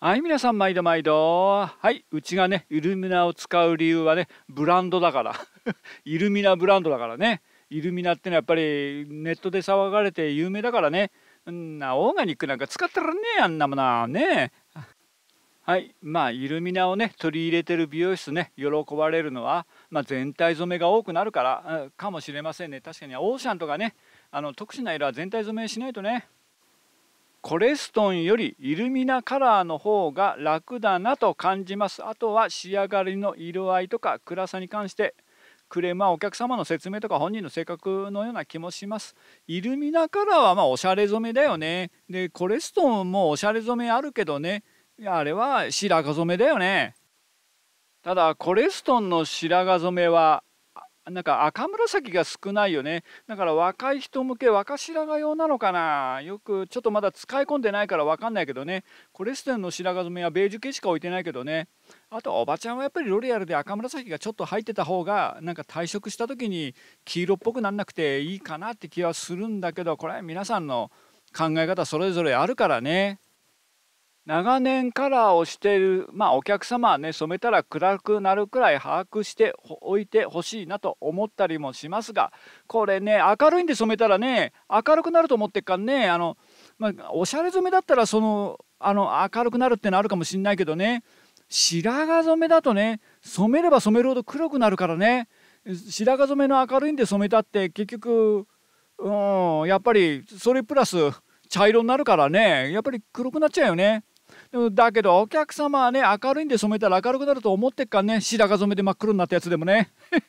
はい、皆さん、毎度毎度。はい、うちがね、イルミナを使う理由はね、ブランドだから。イルミナブランドだからね。イルミナってのはやっぱりネットで騒がれて有名だからね。んな、オーガニックなんか使ったらねえ、あんなもな。ねえ。はい、まあ、イルミナをね、取り入れてる美容室ね、喜ばれるのは、まあ、全体染めが多くなるから、かもしれませんね。確かに、オーシャンとかね、あの特殊な色は全体染めしないとね。コレストンよりイルミナカラーの方が楽だなと感じますあとは仕上がりの色合いとか暗さに関してクレームはお客様の説明とか本人の性格のような気もしますイルミナカラーはまあおしゃれ染めだよねでコレストンもおしゃれ染めあるけどねあれは白髪染めだよねただコレストンの白髪染めはなんか赤紫が少ないよねだから若い人向け若白髪用なのかなよくちょっとまだ使い込んでないから分かんないけどねコレステンの白髪染めはベージュ系しか置いてないけどねあとおばちゃんはやっぱりロレアルで赤紫がちょっと入ってた方がなんか退職した時に黄色っぽくなんなくていいかなって気はするんだけどこれは皆さんの考え方それぞれあるからね。長年カラーをしている、まあ、お客様はね染めたら暗くなるくらい把握しておいてほしいなと思ったりもしますがこれね明るいんで染めたらね明るくなると思ってっかんねあの、まあ、おしゃれ染めだったらそのあの明るくなるってのあるかもしんないけどね白髪染めだとね染めれば染めるほど黒くなるからね白髪染めの明るいんで染めたって結局うんやっぱりそれプラス茶色になるからねやっぱり黒くなっちゃうよね。だけどお客様はね明るいんで染めたら明るくなると思ってっからね白髪染めで真っ黒になったやつでもね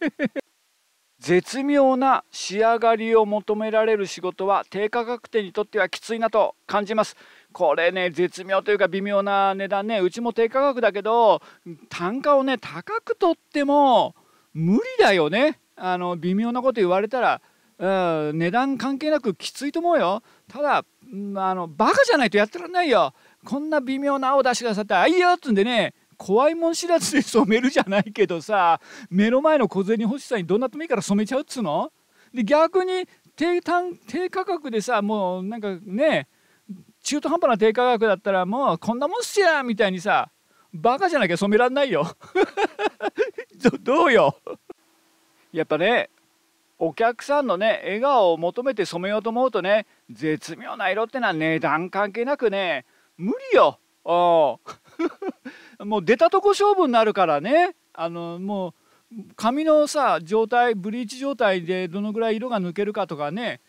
絶妙な仕上がりを求められる仕事は低価格店にとってはきついなと感じますこれね絶妙というか微妙な値段ねうちも低価格だけど単価をね高くとっても無理だよねあの微妙なこと言われたら、うん、値段関係なくきついと思うよただ、うん、あのバカじゃないとやってらんないよこんな微妙な青出してくださってあいよっつんでね怖いもん知らずで染めるじゃないけどさ目の前の小銭欲しさにどんなともいいから染めちゃうっつうので逆に低単低価格でさもうなんかね中途半端な低価格だったらもうこんなもんっすやみたいにさバカじゃなきゃ染めらんないよ どうよやっぱねお客さんのね笑顔を求めて染めようと思うとね絶妙な色ってのは値段関係なくね無理よ。あ もう出たとこ勝負になるからね。あのもう髪のさ状態ブリーチ状態でどのぐらい色が抜けるかとかね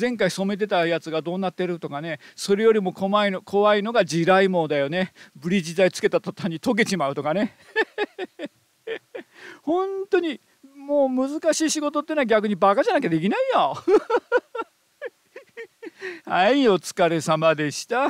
前回染めてたやつがどうなってるとかねそれよりも怖いの怖いのが地雷網だよねブリーチ剤つけた途端に溶けちまうとかね 本当にもう難しい仕事ってのは逆にバカじゃなきゃできないよ はいお疲れ様でした。